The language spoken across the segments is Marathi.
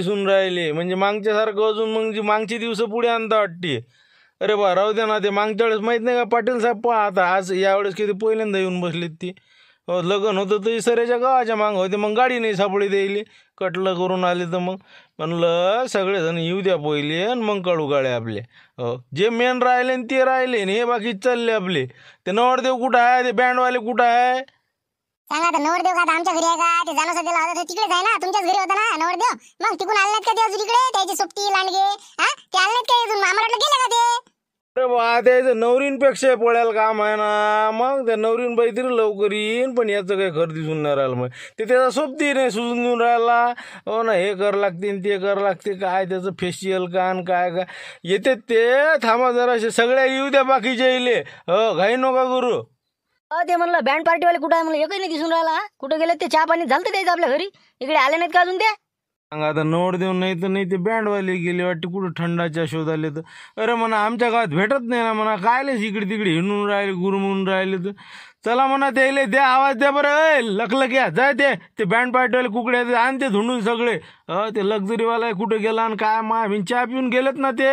दिसून राहिले म्हणजे मागच्यासारखं अजून मग जी मागची दिवस पुढे आणता वाटते अरे बा राहू द्या ना ते मागच्या वेळेस माहीत नाही का पाटील साहेब पहा आता आज यावेळेस किती पहिल्यांदा येऊन बसलेत ती लग्न होतं तर सरेच्या गावाच्या मांग होते मग गाडी नाही सापडी द्यायली कटलं करून आले तर मग म्हणलं सगळेजण येऊ द्या पहिले आणि मग काढू गाड्या आपले हो जे मेन राहिले ते राहिले आणि हे बाकी चालले आपले ते नवरदेव कुठं आहे ते बँडवाले कुठं आहे सांगा आता नवरदेव का आमच्या घरी आहे का ते जाणं सध्याला होता तिकडे जाय ना तुमच्याच घरी होता ना नवरदेव मग तिकडून आले नाहीत का ते अजून इकडे त्याची सुट्टी लांडगे हा ते आले का अजून मामा गेले का ते अरे बा त्याचं काम आहे ना मग त्या नवरीन बाई तरी लवकर येईन पण याचं काही घर दिसून नाही राहिलं मग ते त्याचा सोबती नाही सुजून देऊन राहिला हो ना हे कर लागते ते कर लागते काय त्याचं फेशियल कान काय काय येते ते थांबा जरा सगळ्या येऊ द्या बाकीच्या इले हो घाई नका गुरु अ ते म्हणलं बँड पार्टीवाले कुठे म्हणलं एकही नाही दिसून राहिला कुठं गेले ते चहा पाणी झालं त्याचं आपल्या घरी इकडे आले नाहीत का अजून ते सांगा आता नोड देऊन नाही तर नाही ते बँडवाले गेले वाटते कुठं थंडाच्या झाले तर अरे म्हणा आमच्या गावात भेटत नाही ना म्हणा कायले इकडे तिकडे हिंडून राहिले म्हणून राहिले तर चला म्हणा त्याले द्या आवाज द्या बरं अय लकलक या जाय ते ते बँड पार्टीवाले कुकडे आहेत, आण ते धुंडून सगळे अ ते लक्झरीवाला कुठं गेला आणि काय मामीन चहा पिऊन गेलेत ना ते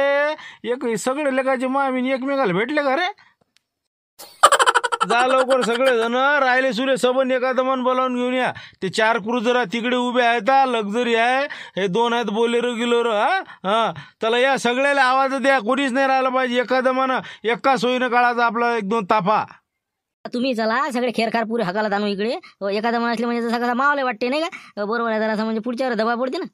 एक सगळे लेकाचे मामीन एकमेकाला भेटले का रे जा लवकर सगळे जण राहिले सुरे सबन एका दमान बोलावून घेऊन या ते चार जरा तिकडे उभे आहेत लक्झरी आहे हे दोन आहेत बोलेरो गिलोरो हा हा त्याला या सगळ्याला आवाज द्या कोणीच नाही राहिला पाहिजे एका मन एका सोयीनं काढायचा आपला एक दोन ताफा तुम्ही चला सगळे खेरखार पुरे हकाला जाणू इकडे एखादा असले म्हणजे जसा कसं मावले वाटते नाही का बरोबर आहे जरा म्हणजे पुढच्यावर दबा पडते ना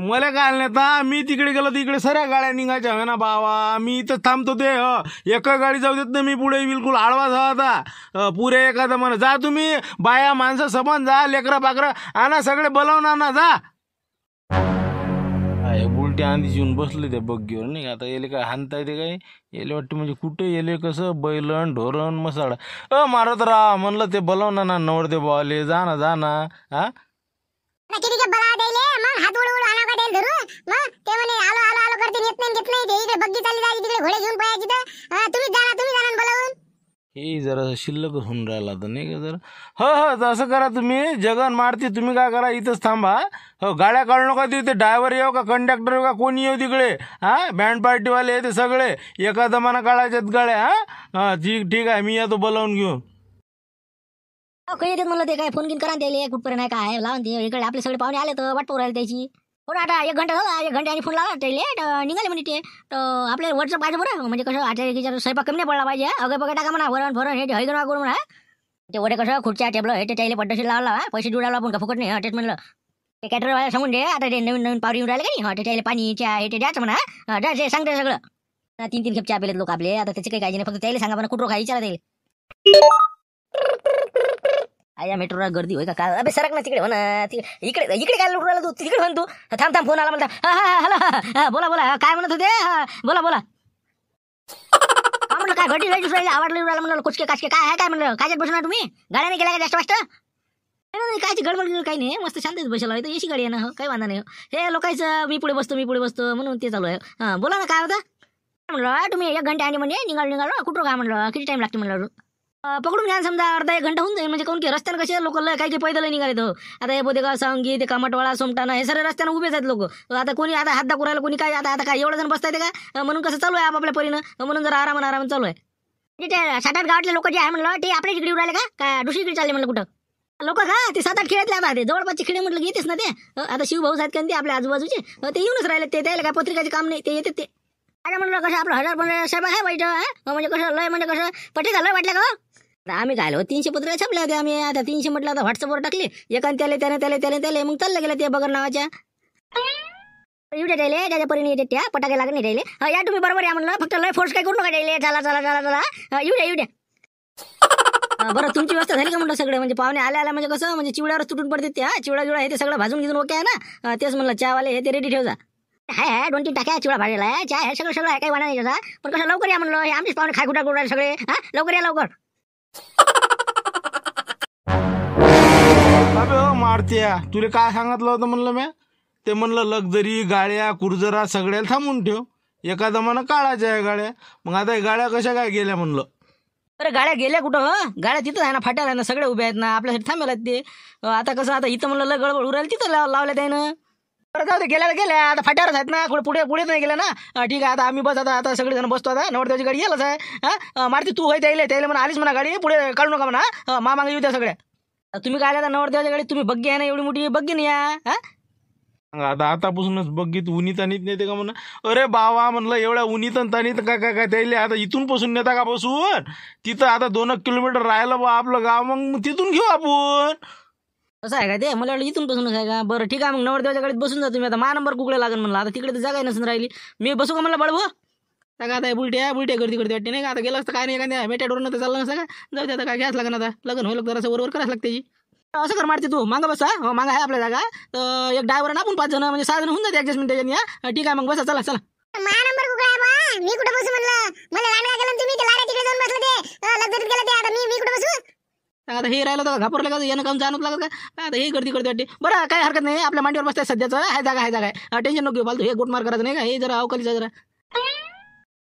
मला काय नाही मी तिकडे गेलो तिकडे सऱ्या गाड्या निघायच्या हा ना बाबा मी इथं थांबतो ते हो. एका गाडी जाऊ देत नाही मी पुढे बिलकुल आडवा झाला आता पुरे एखादा म्हणा जा तुम्ही बाया माणसं समान जा लेकरा पाकरा आणा सगळे बोलावून ना जा उलटी आंधी येऊन बसले ते बग्गीवर नाही आता येले काय हानताय येते काय येले वाटते म्हणजे कुठे येले कसं बैलन ढोरण मसाळा अ मारत राहा म्हणलं ते बोलावणार ना नवरदे बावाले जा ना जा ना हा नक्की तिथे बला द्यायले मग हात उडू उडू आला काढेल धरून मग ते म्हणे आलो आलो आलो करते येत नाही घेत नाही ते इकडे बग्गी चालली जायची तिकडे घोडे घेऊन पाहायची तर तुम्ही जाणार तुम्ही जाणार बोलावून हे जरा शिल्लक होऊन राहिला तर नाही का जरा हो हो तसं करा तुम्ही जगन मारती तुम्ही काय करा इथंच थांबा हो गाड्या काढू नका देऊ ते ड्रायव्हर येऊ का कंडक्टर येऊ का कोणी येऊ तिकडे हा बँड पार्टीवाले येते सगळे एका जमाना काढायच्यात गाड्या हा ठीक ठीक आहे मी येतो बोलावून घेऊन देत म्हणलं ते काय फोन गिन करा त्याला कुठपर्यंत नाही काय लावून ते इकडे आपले सगळे पाहुणे आले तर वाट राहिले त्याची हो ना आता एक घंटा झाला एक घंटा आणि फोन लावला लेट निघाले म्हणे ते आपले वरचं पाहिजे बरं म्हणजे कसं आता स्वयंपाक कमी नाही पडला पाहिजे अगं बघा टाका म्हणा वरण भरण हे हळद करून म्हणा ते वडे कसं खुर्च्या टेबल हे ते त्याला पद्धतशीर लावला पैसे जुडाला आपण फुकट नाही हटेच म्हणलं ते कॅटर वाला सांगून दे आता ते नवीन नवीन पावरी येऊन राहिले की नाही हा ते त्याला पाणी चहा हे ते द्यायचं म्हणा द्या ते सांगते सगळं तीन तीन खेपच्या चहा लोक आपले आता त्याचे काही काही नाही फक्त त्याला सांगा मला कुठं काही विचारा त्याला आया मेट्रोला गर्दी होय का काय अबे सरक ना तिकडे म्हण तिकडे इकडे इकडे काय लुटून तू तिकडे म्हणतो थांब थांब फोन आला मला हा हा बोला बोला काय म्हणत होते बोला बोला काय घटी घटी आवडले आवडली म्हणलं कुचके काचके काय आहे काय म्हणलं काय बसून तुम्ही गाड्याने गेला काय जास्त वाजता नाही काय गडबड काही नाही मस्त शांत बसायला होतं एशी गाडी आहे ना हो, काही वांधा नाही हो. हे लोकांचं मी पुढे बसतो मी पुढे बसतो म्हणून ते चालू आहे हां बोला ना काय होतं म्हणलं तुम्ही एक घंटा आणि म्हणजे निघाल निघालो कुठं काय म्हणलं किती टाईम लागतो म्हणलं पकडून घ्या समजा अर्धा एक घंटा होऊन जाईल म्हणजे काऊन की रस्त्यानं कसे लोक काही काही पैदल निघाले तर हो. आता हे बोदेगाव सांगी ते कामटवाळा सोमटाना हे सगळे रस्त्यानं उभेच आहेत लोक आता कोणी आता हात दाखवू कोणी काय आता आता काय एवढं जण बसताय का म्हणून कसं चालू आहे आपापल्या परीनं म्हणून जरा आराम आराम चालू आहे म्हणजे ते सात आठ गावातले लोक जे आहे म्हणलं ते आपल्या इकडे उडाले का काय इकडे चालले म्हणलं कुठं लोक का ते सात आठ खेळातले आता ते जवळपासचे खेळ म्हटलं येतेच ना ते आता शिवभाऊ साहेब का ते आपल्या आजूबाजूचे ते येऊनच राहिले ते त्याला काय पत्रिकाचे काम नाही ते येते ते अरे म्हणलं कसं आपलं हजार पंधरा साहेब आहे वाईट म्हणजे कसं लय म्हणजे कसं पटी झालं वाटलं का आम्ही घालो तीनशे पत्र छापले होते आम्ही आता तीनशे म्हटलं आता व्हॉट्सअपवर टाकले एकाने त्याले त्याने त्याले त्याने त्याले मग चाललं गेलं ते बगर नावाच्या एवढे राहिले त्याच्या परीने येते त्या पटाके लागले राहिले या तुम्ही बरोबर या म्हणलं फक्त लय फोर्स काय करू नका राहिले चला चला चला चला येऊ द्या बरं तुमची व्यवस्था झाली का म्हणलं सगळं म्हणजे पाहुणे आले आल्या म्हणजे कसं म्हणजे चिवड्यावर तुटून पडते त्या चिवडा जुडा हे ते सगळं भाजून घेऊन ओके आहे ना तेच म्हणलं चहावाले हे ते रेडी ठेवजा हाय हाय दोन तीन टाक्या चिवडा भाजलेला आहे चाय हे सगळं सगळं आहे काही नाही पण कसं लवकर या म्हणलं हे आमचीच पाहुणे खाय कुठं कुठं सगळे हा लवकर या लवकर अबे तुले काय सांगितलं होतं म्हणलं मी ते म्हणलं लक्झरी गाड्या कुर्जरा सगळ्याला थांबून ठेव एका जमानं काळाच्या आहे गाड्या मग आता गाळ्या गाड्या कशा काय गेल्या म्हणलं अरे गाड्या गेल्या कुठं गाळ्या गाड्या तिथं आहे ना फाट्याला आहे ना सगळे उभे आहेत ना आपल्यासाठी थांबेल ते आता कसं आता इथं म्हणलं लग गडबड उरायला तिथं लावल्या त्यानं बरं जाऊ दे गेल्या गेल्या आता फाट्यावरच आहेत ना थोडं पुढे पुढे नाही गेला ना ठीक आहे आता आम्ही बस आता आता सगळेजण बसतो आता नवरदेवाची गाडी यायलाच आहे हा मारती तू काही त्याला त्याला म्हणा आलीच म्हणा गाडी पुढे काढू नका म्हणा मा मागे येऊ द्या सगळ्या तुम्ही काय आता नवरदेवाच्या गाडी तुम्ही बग्गी आहे ना एवढी मोठी बग्गी नाही या आता आतापासूनच बघित उन्हीत आणीत नेते का म्हणा अरे बावा म्हणलं एवढ्या उन्हीत ताणीत काय काय काय त्याला आता इथून पासून नेता का बसून तिथं आता दोन किलोमीटर राहिलं बा आपलं गाव मग तिथून घेऊ आपण तसं आहे का ते मला वाटलं इथून बसूनच आहे का बरं ठीक आहे मग नवरदेवाच्याकडे बसून जा तुम्ही आता मा नंबर कुकडे लागेल म्हणलं आता तिकडे तर जागा नसून राहिली मी बसू का मला बळव का आता बुलटी आहे बुलटी गर्दी करते वाटते नाही का आता गेलं असतं काय नाही का मेट्याडोरनं तर चाललं नसतं का जाऊ ते आता काय घ्यायच लागेल आता लग्न होईल जरा बरोबर करायच लागते असं कर मारते तू मागा बसा हो मागा आहे आपल्या जागा तर एक ड्रायव्हर आपण पाच जण म्हणजे सहा जण होऊन जाते ऍडजस्टमेंट त्याच्यानी या ठीक आहे मग बसा चला चला नंबर मी कुठं बसू म्हणलं मला गेलं तुम्ही ते लाड्या तिकडे जाऊन बसलं ते गेलं ते आता मी मी कुठं बसू आता हे राहिलं तर घाबरलं का यानं काम जाणत लागत काय आता हे गर्दी करते वाटते बरं काय हरकत नाही आपल्या मांडीवर बसताय सध्याचं आहे जागा आहे जागा आहे टेन्शन नको घेऊ फालतू हे गोटमार करायचं नाही का हे जरा अवकाळी जरा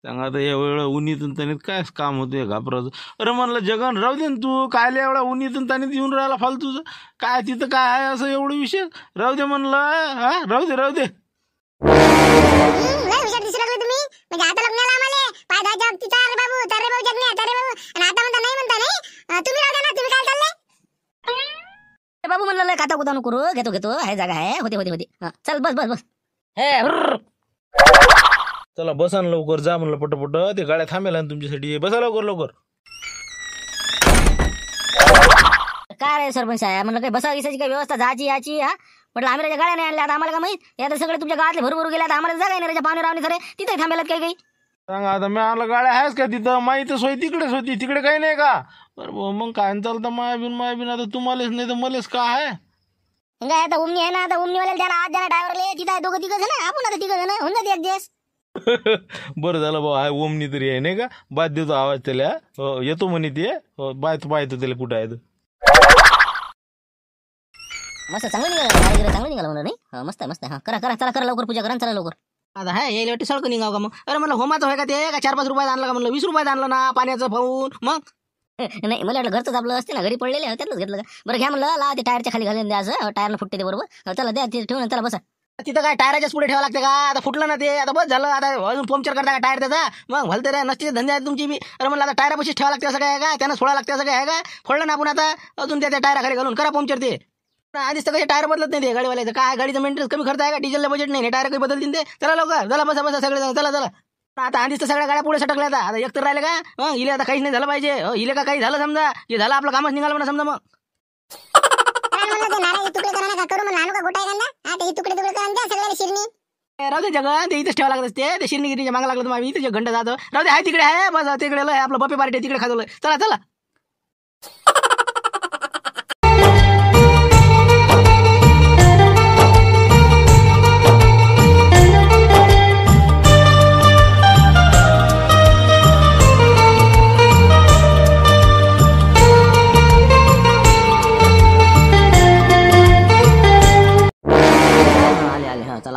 सांगा आता एवढं उन्हीतून काय काम हे घाबराचं अरे म्हणलं जगन राहू दे तू काय एवढा उन्हीतून ताणीत येऊन राहिला तुझं काय तिथं काय आहे असं एवढं विषय राहू दे म्हणलं हा राहू दे राहू दे हुशार दिसू लागले तुम्ही म्हणजे आता लग्नाला आम्हाला पायदा जग तिचा अरे बाबू तर बाबू जगणे तारे बाबू आणि आता म्हणता नाही म्हणता नाही तुम्ही राहता ना तुम्ही काय चालले बाबू म्हणलं खाता कुदा नको करू घेतो घेतो आहे जागा आहे होते होते होते चल बस बस बस हे चला बसा ना लवकर जा म्हणलं पटपट ते गाड्या थांबेल आणि तुमच्यासाठी बसा लवकर लवकर काय रे सरपंच साहेब म्हणलं काही बसा विसायची काही व्यवस्था जायची याची हा म्हटलं आम्ही राजा गाड्या नाही आणल्या आता आम्हाला का माहीत आता सगळे तुमच्या गावातले भरभरू गेले आता आम्हाला जागा नाही राजा पाणी रावणे सरे तिथे थांबेलात काही काही सांगा आता मी आणलं गाड्या आहेस का तिथं माई तर सोय तिकडेच होती तिकडे काही नाही का बरं भाऊ मग काय चालतं माया बिन माया बिन आता तुम्हालाच नाही तर मलाच का आहे काय आता उमनी आहे ना आता उमनीवाल्याला द्या ना आज द्या ना ड्रायव्हरले तिथं आहे दोघं तिघं जण आपण आता तिघं ना होऊन जाते ॲडजस्ट बरं झालं भाऊ आहे ओमनी तरी आहे नाही का बाय देतो आवाज त्याला हो, येतो म्हणे ते हो, पाहतो पाहतो त्याला कुठं आहे तर मस्त चांगलं निघालं चांगलं निघालं म्हणून नाही मस्त आहे मस्त आहे करा करा चला करा लवकर पूजा करा चला लवकर आता हा येईल वाटते सडकं निघाव का मग अरे म्हणलं होमाचं होय का ते का चार पाच रुपयात आणलं का म्हणलं वीस रुपयात आणलं ना पाण्याचं फाऊन मग नाही मला वाटलं घरचं आपलं असते ना घरी पडलेले होतं घेतलं का बरं घ्या म्हणलं ला ते टायरच्या खाली घालून द्या असं टायरनं फुटते ते बरोबर चला द्या ते ठेवून चला बसा तिथं काय टायराच्याच पुढे ठेवा लागते का आता फुटलं ना ते आता बस झालं आता अजून पंक्चर करता का टायर त्याचा मग भलते रे नसते धंदे आहेत तुमची मी अरे म्हणलं आता टायरापाशीच ठेवा लागते असं काय आहे का त्यांना सोडा लागते असं काय आहे का फोडलं ना आपण आता अजून त्या त्या टायराखाली घालून करा पंक्चर ते आधीच तर टायर बदलत नाही गाडीवाल्याचं काय गाडीचं मेंटेनन्स कमी खर्च आहे का डिझेलला बजेट नाही टायर काही बदल ते चला लवकर चला बसा बसा सगळे चला चला आता आधीच तर सगळ्या गाड्या पुढे सटकल्या आता आता एक तर राहिले का हं इले आता काहीच नाही झालं पाहिजे इले का काही झालं समजा हे झालं आपलं कामच निघालं म्हणा समजा मग राहू दे जगन ते इथंच ठेवा लागत असते ते शिरणीगिरीच्या मागा लागलं तुम्ही इथे घंटा जातो राहू दे हाय तिकडे आहे बस तिकडे आपलं बपे पार्टी तिकडे खाजवलं चला चला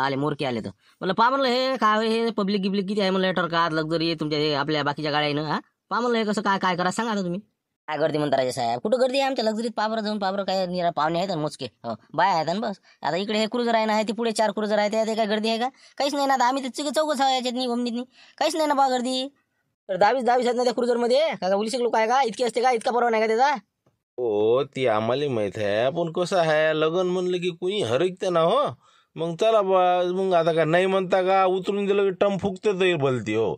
आले मोरके आले तर म्हणलं पा हे काय हे पब्लिक गिब्लिक किती आहे म्हणलं लेटर कार ये तुमच्या हे आपल्या बाकीच्या गाड्या आहे हा पा हे कसं काय काय करा सांगा तुम्ही काय गर्दी म्हणता राजे साहेब कुठं गर्दी आहे आमच्या लक्झरीत पाबर जाऊन पाबर काय निरा पाहुणे आहेत मोजके हो बाय आहेत ना बस आता इकडे हे क्रुझर आहे ना ते पुढे चार क्रुझर आहे ते काय गर्दी आहे का काहीच नाही ना आता आम्ही तिथे चौकच आहे याच्यात नाही नाही काहीच नाही ना बा गर्दी तर दहावीस दहावीस आहेत ना त्या क्रुझरमध्ये मध्ये का लोक आहे का इतकी असते का इतका परवा नाही का त्याचा हो ती आम्हाला माहित आहे पण कसं आहे लग्न म्हणलं की कुणी हरकते ना हो मग चला बा मग आता का नाही म्हणता का उतरून दिलं की टम फुकते तर भलती हो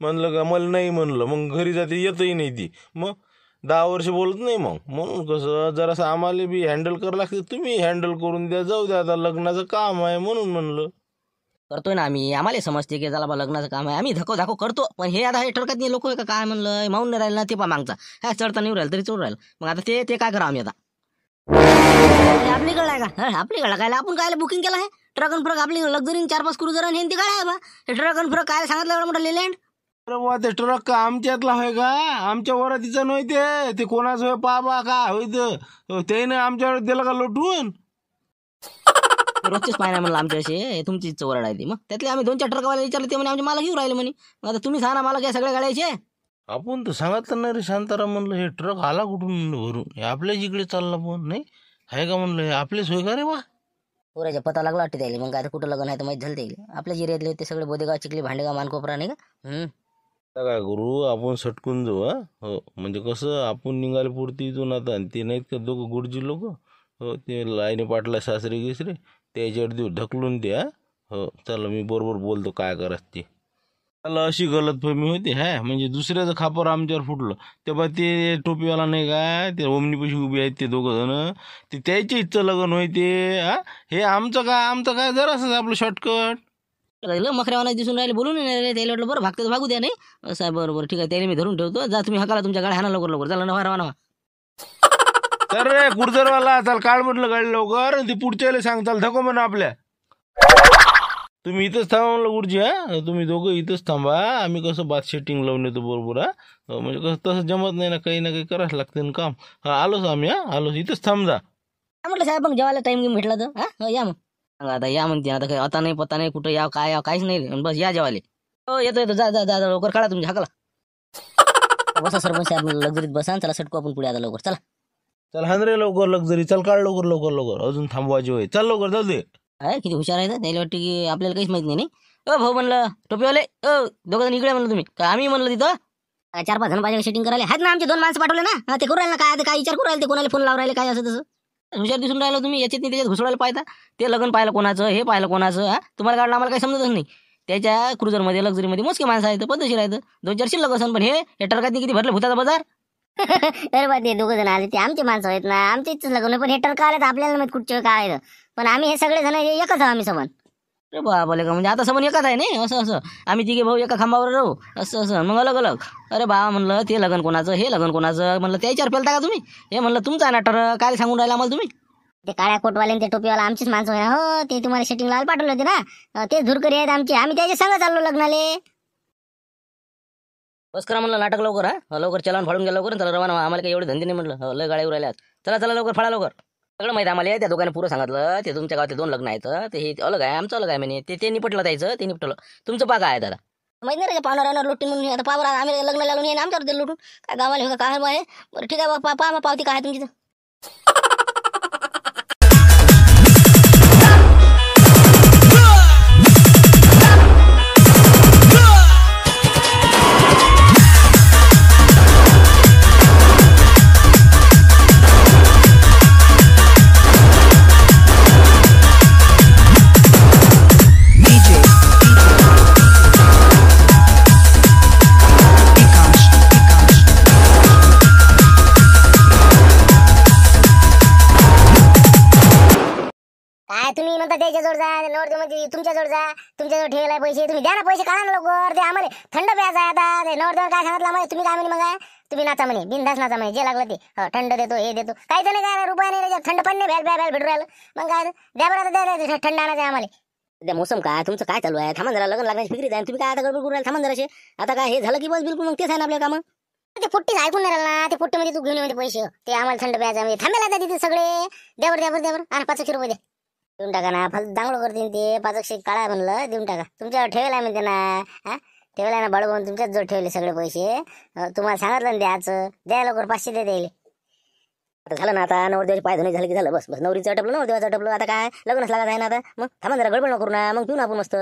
म्हणलं का मला नाही म्हणलं मग घरी जाते येतही नाही ती मग दहा वर्ष बोलत नाही मग म्हणून कसं जरासं आम्हाला बी हँडल करा लागते तुम्ही हँडल करून द्या जाऊ द्या आता लग्नाचं काम आहे म्हणून म्हणलं करतोय ना आम्ही आम्हाला समजते की चला बा लग्नाचं काम आहे आम्ही धको धाको करतो पण हे आता हे ठरकत नाही लोक का काय म्हणलं माऊन नाही राहिलं ना ते पा मागचा हा चढता नाही राहिलं तरी चढ राहिलं मग आता ते ते काय करा आम्ही आता आपली कळ आहे का आपली कळ काय आपण काय बुकिंग केलं आहे ट्रक फ्रग फ्रक आपली लक्झरी चार पाच क्रुझर आणि ते काय बा हे ट्रक फ्रग काय सांगितलं एवढं मोठं लेलँड ते ट्रक का आमच्यातला होय का आमच्या तिचं नव्हे ते ते कोणाचं होय पा बा का होय ते आमच्या आमच्यावर दिलं का लोटून रोजचेच पाहिजे म्हणलं आमच्याशी हे तुमचीच चौराड आहे ती मग त्यातले आम्ही दोन चार ट्रकवाले विचारले ते म्हणे आमचे मला घेऊ राहिले म्हणे मग आता तुम्ही सांगा मला काय सगळ्या गाड्याचे आपण तर सांगतलं नाही रे शांताराम म्हणलं हे ट्रक आला कुठून भरून हे आपल्याच इकडे चालला पण नाही आहे का म्हणलं आपलेच होय का रे वा पोराच्या पता लागला वाटते त्याला मग आता कुठं लग्न आहे तर माहीत झालं त्याला आपल्या एरियातले ते सगळे बोदेगाव चिखली भांडेगाव मानकोपरा नाही का हम्म का गुरु आपण सटकून जाऊ हा हो म्हणजे कसं आपण निघाले पुरती इथून आता आणि ते नाहीत का दोघं गुडजी लोक हो ते लाईने पाटला सासरे गिसरे त्याच्यावर देऊ ढकलून द्या हो चला मी बरोबर बोलतो काय करायचं ते त्याला अशी गलतफहमी होती हाय म्हणजे दुसऱ्याचं खापर आमच्यावर फुटलं तेव्हा ते टोपीवाला नाही काय ते ओमनीपाशी उभी आहेत ते दोघं जण ते त्याची इच्छा लग्न होते हा हे आमचं काय आमचं काय जर असं आपलं शॉर्टकट राहिलं दिसून राहिले बोलून नाही रे त्याला वाटलं बरं भागतं भागू द्या नाही साहेब बरोबर ठीक आहे त्याने मी धरून ठेवतो जा तुम्ही हकाला तुमच्या गाड्या हाना लवकर लवकर चला नवा रवा नवा तर रे गुर्जरवाला चाल काळ म्हटलं गाडी लवकर ते पुढच्या सांग चाल धको म्हणा आपल्या तुम्ही इथंच थांबा म्हणलं गुरुजी हा तुम्ही दोघं इथंच थांबा आम्ही कसं बात शेटिंग लावून येतो बरोबर हा म्हणजे कसं तसं जमत नाही ना काही ना काही करायच लागते ना काम हा आलोच आम्ही हा आलोच इथंच थांबजा म्हटलं साहेब मग जेवायला टाइम घेऊन भेटला तर हो, या मग आता या म्हणते आता काही आता नाही पता नाही कुठं या काय या काहीच नाही बस या जेवायला हो येतो येतो जा जा जा लवकर काढा तुम्ही हाकला बसा सरपंच साहेब लक्झरीत बसा चला सटको आपण पुढे आता लवकर चला चल हान लवकर लक्झरी चल काढ लवकर लवकर लवकर अजून थांबवायची होय चल लवकर जाऊ दे आहे किती हुशार आहे त्याला वाटते की आपल्याला काहीच माहित नाही ओ भाऊ म्हणलं टोपीवाले ओ दोघं जण इकडे म्हणलं तुम्ही का आम्ही म्हणलं तिथं चार पाच जण पाहिजे शेटिंग करायला आहेत ना आमचे दोन माणसं पाठवले ना ते करू राहिले काय काय विचार करू राहिले ते कोणाला फोन लावून राहिले काय असं तसं हुशार दिसून राहिलं तुम्ही याच्यात नाही त्याच्यात घुसवायला पाहता ते लग्न पाहिलं कोणाचं हे पाहिलं कोणाचं हा तुम्हाला काढलं आम्हाला काही समजतच नाही त्याच्या क्रुझरमध्ये लक्झरीमध्ये मोजके माणसं आहेत पद्धती आहेत दोन चार शिल्लक असन पण हे काय किती भरलं भुताचा बाजार अरे बा ते दोघं जण आले ते आमचे माणसं आहेत ना आमचेच लग्न पण हेटर काय आले आपल्याला माहित कुठचे काय पण आम्ही हे सगळेजण एकच आम्ही सबन अरे बाबाले का म्हणजे आता समन एकच आहे नाही असं असं आम्ही तिघे भाऊ एका खांबावर राहू असं असं मग अलग अलग अरे बाबा म्हणलं ते लग्न कोणाचं हे लग्न कोणाचं म्हणलं त्याच्यावर विचार का तुम्ही हे म्हणलं तुमचा नाटर काय सांगून राहिला आम्हाला तुम्ही ते काळ्या कोटवाले ते टोपीवाला आमचीच माणसं हो ते तुम्हाला शेटिंग लाल पाठवले होते ना तेच धुरकरी आहेत आमचे आम्ही त्याच्या सांगत चाललो लग्नाले बस करा म्हणलं नाटक लवकर हा लवकर चला फाडून गेलं लवकर चला रवाना आम्हाला काही एवढे धंदे नाही म्हणलं हो, लय गाड्यावर राहिल्यात चला चला लवकर फाळा लवकर सगळं माहिती आम्हाला त्या दोघांनी पुरं सांगितलं ते तुमच्या गावात दोन लग्न आहेत ते हे अलग आहे आमचं अलग आहे म्हणे ते ते निपटलं जायचं ते निपटलं तुमचं पाका आहे दादा माहिती नाही रे का पावणार राहणार लुटून म्हणून आता पावर आम्ही लग्न लावून आमच्यावर ते लुटून काय गावाला काय आहे बरं ठीक आहे बा पा पावती काय तुमची म्हणजे तुमच्याजवळ जा तुमच्याजवळ ठेवलाय पैसे तुम्ही द्या ना पैसे काढा ना लवकर ते आम्हाला थंड प्यायचा आहे आता ते नवरदेव काय सांगितलं आम्हाला तुम्ही काय म्हणे मग तुम्ही नाचा म्हणे बिंदास नाचा म्हणे जे लागलं ते हो, थंड देतो हे देतो काहीच नाही काय रुपया नाही थंड पण नाही भेट भेट भेटू राहिलं मग काय द्या बरं द्या थंड आणायचं आम्हाला त्या मोसम काय तुमचं काय चालू आहे थांबा जरा लग्न लागण्याची फिक्री आहे तुम्ही काय आता गडबड करून थांबा जराशे आता काय हे झालं की बस बिलकुल मग तेच आहे ना आपल्या कामं ते पुट्टी ऐकून नाही ना ते मध्ये तू घेऊन म्हणजे पैसे ते आम्हाला थंड प्यायचं थांबायला तिथे सगळे द्यावर द्यावर द्यावर आणि पाच रुपये द्या देऊन टाका ना फल चांगलं करतील ते एकशे काळा म्हणलं देऊन टाका तुमच्यावर ठेवला आहे म्हणते ना हा ठेवला ना बाळूभाऊन तुमच्याच जवळ ठेवले सगळे पैसे तुम्हाला सांगितलं ना द्यायचं द्या लवकर पाचशे दे द्यायले आता झालं ना आता नवरदेवाची पाय धुणे झाली की झालं बस बस नवरीचं अटपलं नवरदेवाचं अटपलं आता काय लग्नच लागत आहे ना आता मग थांबा जरा गडबड करू ना मग पिऊ ना आपण मस्त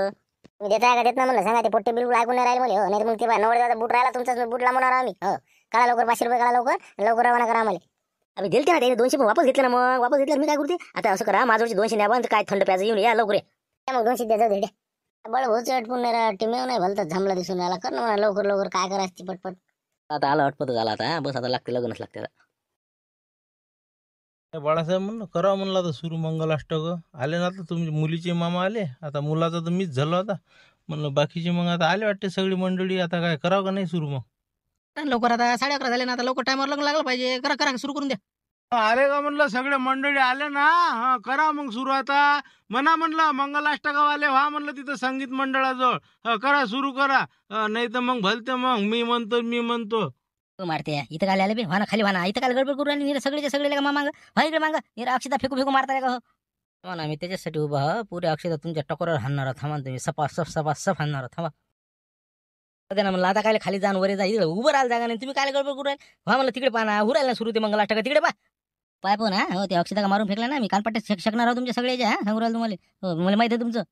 मी देता का देत ना म्हणलं सांगा ते पोट्टे बिलकुल ऐकून नाही राहिले म्हणजे हो नाही मग ते नवरदेवाचा बूट राहिला तुमचाच बूट लावून आम्ही हो काळा लवकर पाचशे रुपये काळा लवकर लवकर रवाना करा आम्हाला अरे गेलते ना त्याने दोनशे पण वापस घेतले ना मग वापस घेतल्यावर मी काय करते आता असं करा माझ्यावरची दोनशे न्या पण काय थंड प्यायचं येऊन या लवकर मग दोनशे द्यायचं धडे बळ होच अटपून नाही राहत टिमेव नाही भलता झांबला दिसून आला कर ना म्हणा लवकर लवकर काय करायचं ती पटपट आता आला अटपत झाला आता बस आता लागते लग्नच लागते आता. बाळासाहेब म्हणलं करा म्हणलं आता सुरू मंगल ग आले ना आता तुमच्या मुलीचे मामा आले आता मुलाचा तर मीच झालो आता म्हणलं बाकीचे मग आता आले वाटते सगळी मंडळी आता काय करावं का नाही सुरू मग लवकर आता साडे अकरा झाले ना आता लवकर टायमर लग्न लागला पाहिजे करा करा सुरू करून द्या अरे का म्हणलं सगळे मंडळी आले ना हा करा मग सुरू आता म्हणा म्हणलं वाले व्हा म्हणलं तिथं संगीत मंडळाजवळ करा सुरू करा नाही तर मग भलते मग मी म्हणतो मी म्हणतो मारते इथं काय आले बे खाली व्हाना इथं काय गडबड करू आणि सगळेच्या सगळे का मांग व्हा इकडे माग निरा अक्षता फेकू फेकू मारताय का हो मी त्याच्यासाठी उभा पुरे अक्षता तुमच्या टकोरावर हाणणार आहोत. थांबा तुम्ही सपा सफ सपा सफ हाणणार थांबा म्हणलं आता काय खाली जाऊन वरे जा उभं राहिलं जागा नाही तुम्ही काय गडबड करू राहिले व्हा म्हणलं तिकडे पाहा हुरायला सुरु सुरू ते मंगलाष्टका तिकडे पा पाय पण हा हो ते अक्षता मारून फेकला ना मी कानपट्ट्यात शकणार आहो तुमच्या सगळ्याच्या हा सांगू राहिलो तुम्हाला हो मला माहिती आहे तुमचं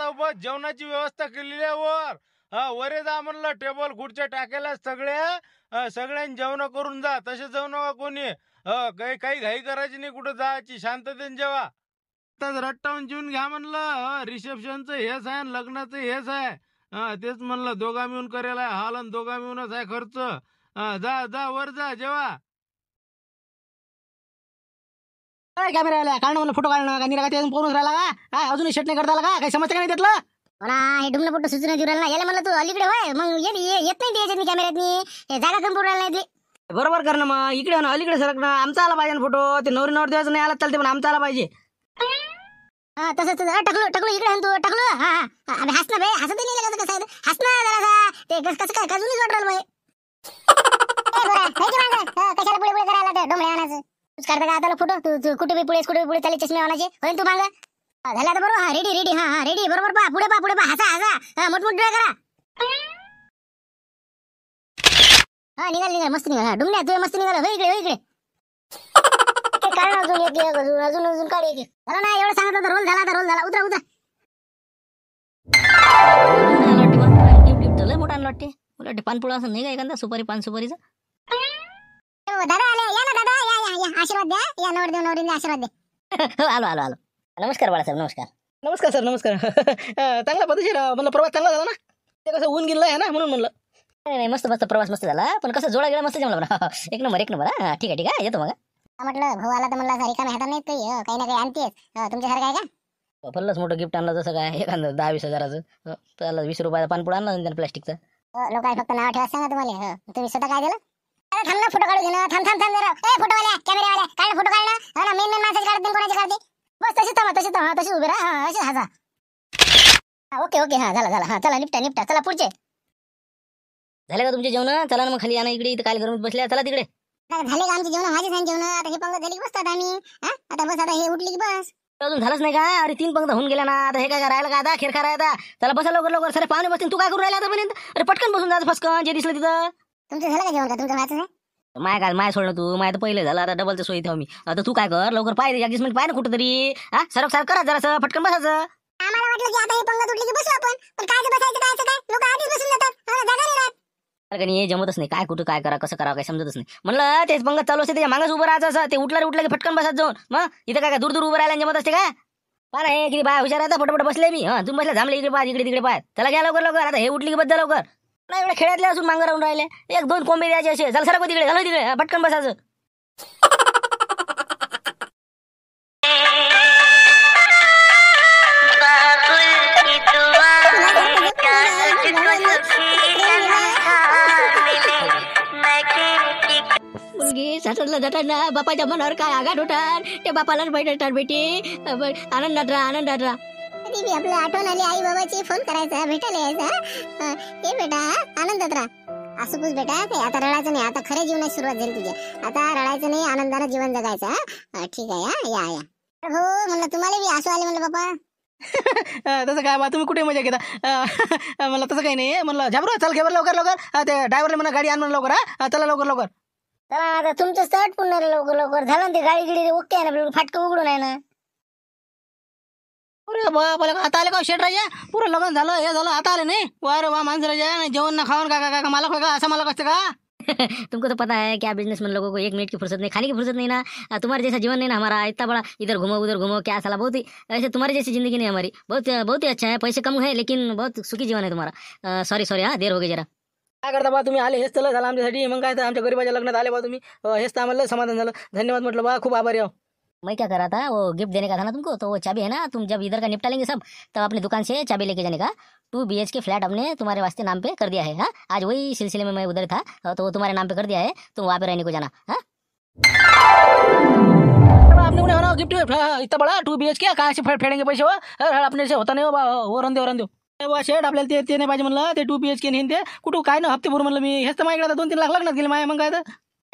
जेवणाची व्यवस्था केलेली वर वरे जा म्हणलं टेबल खुर्च्या टाकायला सगळ्या सगळ्यांनी जेवण करून जा तसे जाऊ कोणी काही काही घाई करायची नाही कुठं जायची शांततेने जेवा आताच रट्टावून जेवून घ्या म्हणलं रिसेप्शनचं हेच आहे लग्नाचं हेच आहे हा तेच म्हणलं दोघा मिळून करायला आणि दोघा मिळूनच आहे खर्च जा जा वर जा जेवा कॅमेरा कॅमेराला काढणं म्हणलं फोटो काढणं का निरा काय पोरून राहिला का काय अजून शर्ट नाही करता का काही समजतं का नाही त्यातलं हे डुमलं पोटं सुचून देऊ राहिला याला म्हणलं तू अलीकडे होय मग ये- ये- येत नाही त्याच्यात मी कॅमेऱ्यात मी जागा कमी पडू राहिला इथली बरोबर कर ना मग इकडे हो ना अलीकडे सरकणं आमचा आला पाहिजे फोटो ते नवरी नवर देवाचं नाही आला चालते पण आमचा आला पाहिजे हा, तसंच तसं टकलो टकलो इकडे आण तू टकलो हा हा. हस ना बे हसत नाही लागत कसं हस ना जरासा ते कस कस काय काजूनच वाटलं बाई कशाला पुढे पुढे करायला ते डोंबळे आणायचं तूच काढता का फोटो तू कुठे बी पुढे कुठे बी पुढे त्याला चष्मे वाणाचे होईल तू मागं हा, झालं आता बरोबर हा रेडी रेडी हा हा रेडी बरोबर पा पुढे पा पुढे पा हसा हसा हा मोठमोठ डोळे करा हा निघाल निघाल मस्त निघाल हा डुमण्या तुझे मस्त निघाल हो इकडे हो इकडे ते अजून एक एक, अजून अजून अजून काढ एक एक. झालं ना एवढं सांगितलं तर रोल झाला आता रोल झाला उतरा उतरा लॉटे मस्त आहे. टिप टिप तर लय मोठा लॉटे लॉटे पानपुळा असं नाही का एखादा सुपारी पान सुपारीचा ओ, हो, दादा आले या ना आशीर्वाद द्या या नवरदेव नवरीने आशीर्वाद द्या आलो आलो आलो नमस्कार बाळासाहेब नमस्कार नमस्कार सर नमस्कार चांगला पद्धतशीर म्हणलं प्रवास चांगला झाला ना ते कसं ऊन गेलं आहे ना म्हणून म्हणलं नाही नाही मस्त मस्त प्रवास मस्त झाला पण कसं जोडा गेला मस्त जमला बरं एक नंबर एक नंबर हा ठीक आहे ठीक आहे येतो मग म्हटलं भाऊ आला तर म्हणलं घरी काम हातात नाही काही ना काही आणते तुमच्यासारखं आहे का वापरलंच मोठं गिफ्ट आणलं जसं काय एखादं दहा वीस हजाराचं त्याला वीस रुपयाचा पानपुडा आणला प्लास्टिकचा लोक फक्त नाव ठेवा सांगा तुम्हाला तुम्ही स्वतः काय दिलं थांब ना फोटो काढू देना थांब थांब थांब जरा ए फोटो कॅमेरा वाला काढ फोटो काढ ना हा मेन मेन माणसाची काढत नाही कोणाची काढते बस तशी थांबा तशी थांबा तशी उभे राहा हा अशी हा हा ओके ओके हा झाला झाला हा चला निपटा निपटा चला पुढचे झाले का तुमचे जेवण चला ना मग खाली आणा इकडे इथं काल करून बसल्या चला तिकडे झाले का आमचे जेवण माझे सांग जेवण आता हे पंग झाली की बसतात आम्ही हा आता बस आता हे उठली की बस अजून झालंच नाही का अरे तीन पंगत होऊन गेला ना आता हे काय करायला का आता खेळ खा राहिला चला बसा लवकर लवकर सर पाहुणे बसतील तू काय करू राहिला आतापर्यंत अरे पटकन बसून जा फसकन जे दिसलं तिथं तुमचं झालं का जेवण का तुमचं माझं माय काल माय सोडलं तू माय तर पहिले झालं आता डबलचं सोयी ठेव मी आता तू काय कर लवकर पाय ऍडजस्टमेंट पाहिजे ना तरी हा सरक सर करा जरा फटकन बसायचं आता बसायचं नाही हे जमतच नाही काय कुठं काय करा कसं करा काय समजतच नाही म्हणलं तेच पंगत चालू असते त्याच्या मागास उभं राहायचं असं ते उठला रे की फटकन बसत जाऊन मग इथं काय काय दूर दूर उभं राहिला जमत असते का पा हे किती बाय हुशार आता फटाफट बसले मी हा तुम्ही बसला जमले इकडे पाहा इकडे तिकडे पाहा त्याला घ्या लवकर लवकर आता हे उठली की बद्दल लवकर नाही एवढ्या खेड्यातले असून मांग राहून राहिले एक दोन कोंबे द्यायचे असे झालं सरक तिकडे झालं तिकडे भटकन बसायचं मुलगी बापाच्या मनावर काय आघात होतात ते बापालाच बैठतात बेटी आनंदात राहा आनंदात राहा कधी आपल्या आठवण आली आई बाबाची फोन करायचा भेटायला यायचा हे बेटा आनंदात राहा असं बेटा काय आता रडायचं नाही आता खरे जीवनाची सुरुवात झाली तुझ्या आता रडायचं नाही आनंदानं जीवन जगायचं ठीक आहे या या हो म्हणलं तुम्हाला बी असं आले म्हणलं बाबा तसं काय बा तुम्ही कुठे मजा घेता म्हणलं तसं काही नाही म्हणलं झाबरू चल घे लवकर लवकर ते ड्रायव्हरला म्हणा गाडी आण लवकर हा चला लवकर लवकर चला आता तुमचं स्टार्ट पुन्हा लवकर लवकर झालं ते गाडी गिडी ओके आहे ना फाटकं उघडून आहे ना अरे बोले आता आले का शेट राजा पुरं लग्न झालं हे झालं आता आले नाही अरे वा माणसं राजा जाए ना खाऊन का का का मालक का असा मालक का तुमको तो पता है क्या बिजनेस लोगों को एक मिनट की फुर्सत नहीं खाने की फुर्सत नहीं ना तुम्हारे जैसा जीवन नहीं ना हमारा इतना बड़ा इधर घूमो उधर घूमो क्या साला बहुत ही ऐसे तुम्हारी जैसी जिंदगी नहीं हमारी बहुत बहुत ही अच्छा है पैसे कम है लेकिन बहुत सुखी जीवन है तुम्हारा सॉरी सॉरी हाँ देर हो गई जरा काय करता बा तुम्ही आले हेच चला झालं आमच्यासाठी मग काय तर आमच्या गरीबाच्या लग्नात आले बा तुम्ही हेच तर आम्हाला समाधान झालं धन्यवाद म्हटलं बा खूप आभारी आहो मैं क्या कर रहा था वो गिफ्ट देने का था ना तुमको तो वो चाबी है ना तुम जब इधर का निपटा लेंगे सब तब अपनी दुकान से चाबी लेके जाने का two B H K flat हमने तुम्हारे वास्ते नाम पे कर दिया है हा? आज वही सिलसिले में मैं उधर था तो वो तुम्हारे नाम पे कर दिया है तुम वहाँ पे रहने को जाना हाँ? आपने गिफ्ट हाँ, इतना बड़ा टू बी एच के कहाँ से फेड़ेंगे पैसे वो अपने से होता नहीं हो रन देऊ रन शेड आपल्याला ते नाही पाहिजे म्हणलं ते टू पी एच के नाही ते कुठं काय ना हप्ते भरून म्हणलं मतलब मी हेच तर माझ्याकडे दोन तीन लाख लागणार गेले माया मग काय तर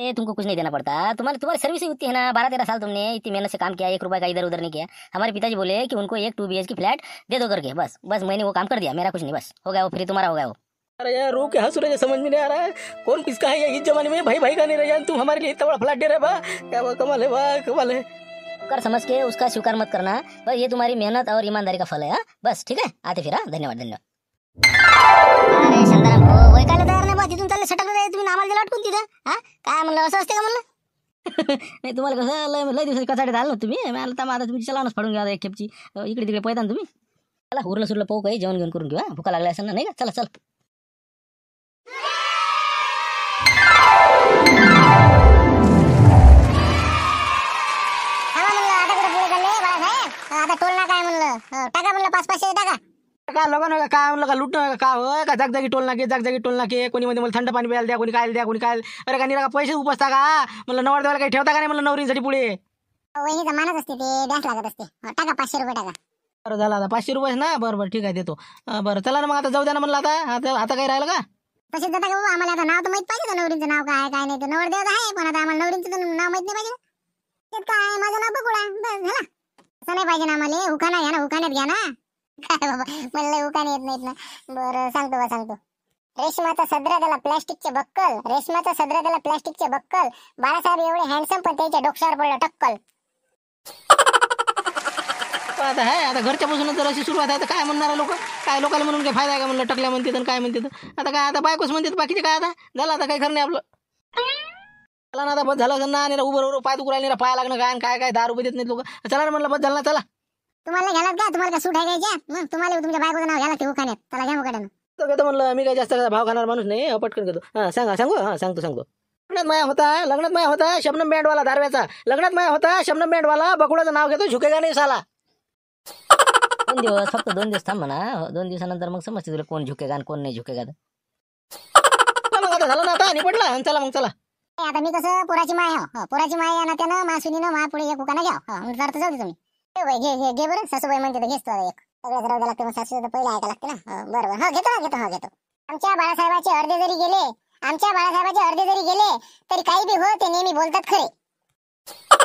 ये तुमको कुछ नहीं देना पड़ता तुम्हारे तुम्हारी सर्विस ही उतनी है ना बारह तेरह साल तुमने इतनी मेहनत से काम किया एक रुपये का इधर उधर नहीं किया हमारे पिताजी बोले कि उनको एक टू बी की फ्लैट दे दो करके बस बस मैंने वो काम कर दिया मेरा कुछ नहीं बस हो गया वो फिर तुम्हारा हो गया वो अरे यार रो के हंस रहे समझ में नहीं आ रहा है कौन किसका है इस जमाने में भाई भाई का नहीं रहा तुम हमारे लिए इतना बड़ा फ्लैट दे रहे बा क्या बा कमाल है बा कमाल है कर समझ के उसका स्वीकार मत करना बस ये तुम्हारी मेहनत और ईमानदारी का फल है बस ठीक है आते फिर हाँ धन्यवाद धन्यवाद म्हणलं असं असते का म्हणलं नाही तुम्हाला कसं लय लय दिवसाची कचाडीत आलो तुम्ही मला तर आता तुमची पडून फाडून घ्या एक खेपची इकडे तिकडे पैदा तुम्ही चला उरलं सुरलं पाहू काही जेवण घेऊन करून घेऊ भूक लागला असेल ना नाही का चला चला आता टोल म्हणलं काय लोकांना का काय म्हणलं का लुट का होय का जागजागी टोल नाके जागजागी टोलना नाके कोणी मध्ये मला थंड पाणी प्यायला द्या कोणी काय द्या कोणी काय अरे का निरा पैसे उपसता का मला नवर द्यायला काही ठेवता का नाही मला नवरींसाठी पुढे टाका टाका बरं झाला आता पाचशे रुपये ना बरं बरं ठीक आहे देतो बरं चला ना मग आता जाऊ द्या ना म्हणलं आता आता आता काही राहिलं का पैसे जाता का बाबा हो? आम्हाला आता नाव तर माहित पाहिजे ना नवरींचं नाव काय काय नाही नवर देवता आहे पण आता आम्हाला नवरींचं नाव माहित नाही पाहिजे काय माझं नाव बघूया बस झाला असं नाही पाहिजे ना आम्हाला उखाना घ्या ना उखाण्यात घ्या ना काय बाबा मला लय येत नाहीत ना बरं सांगतो बा सांगतो रेशमाचा सदरा त्याला प्लास्टिकचे बक्कल रेशमाचा सदरा त्याला प्लास्टिकचे बक्कल बाळासाहेब एवढे हँडसम पण त्याच्या डोक्यावर पडला टक्कल आता आता घरच्या बसून जर अशी सुरुवात आहे तर काय म्हणणार लोक काय लोकांना म्हणून काय फायदा आहे का म्हणलं टकल्या म्हणते काय म्हणतात आता काय आता बायकोच म्हणतात बाकीचे काय आता झालं आता काय खरं नाही आपलं चला ना आता बस झालं ना आणि उभं उभं पाय दुखू राहिले पाय लागणं काय आणि काय काय दहा देत नाहीत लोक चला ना म्हणलं बस झालं चला तुम्हाला घ्यायला का तुम्हाला का सूट आहे घ्यायच्या मग तुम्हाला तुमच्या बायकोचं नाव घ्यायला ठेवू खाण्यात त्याला घ्या उखाड्यानं तो म्हणलं मी काय जास्त भाव खाणार माणूस नाही पटकन घेतो हां सांगा सांगू हां सांगतो सांगतो लग्नात माया होता लग्नात माया होता शबनम बँडवाला दारव्याचा लग्नात माया होता शबनम बँडवाला बकुळाचं नाव घेतो झुकेगा नाही साला दोन दिवस फक्त दोन दिवस थांब म्हणा दोन दिवसानंतर मग समजते तुला कोण झुकेगा आणि कोण नाही झुकेगा झालं ना आता निपटला चला मग चला आता मी कसं पोराची माय आहे हो. हो, पोराची माय या त्यानं मासुनीनं ना एक उखाणा घ्या हो, जाऊ दे तुम्ही घे घे घे बरं सासूबाई म्हणते घेतो एक सगळ्या लागते मग सासू पहिले ऐकायला लागते ना बरोबर हा घेतो ना घेतो हा घेतो आमच्या बाळासाहेबाचे अर्धे जरी गेले आमच्या बाळासाहेबाचे अर्धे जरी गेले तरी काही बी हो ते नेहमी बोलतात खरे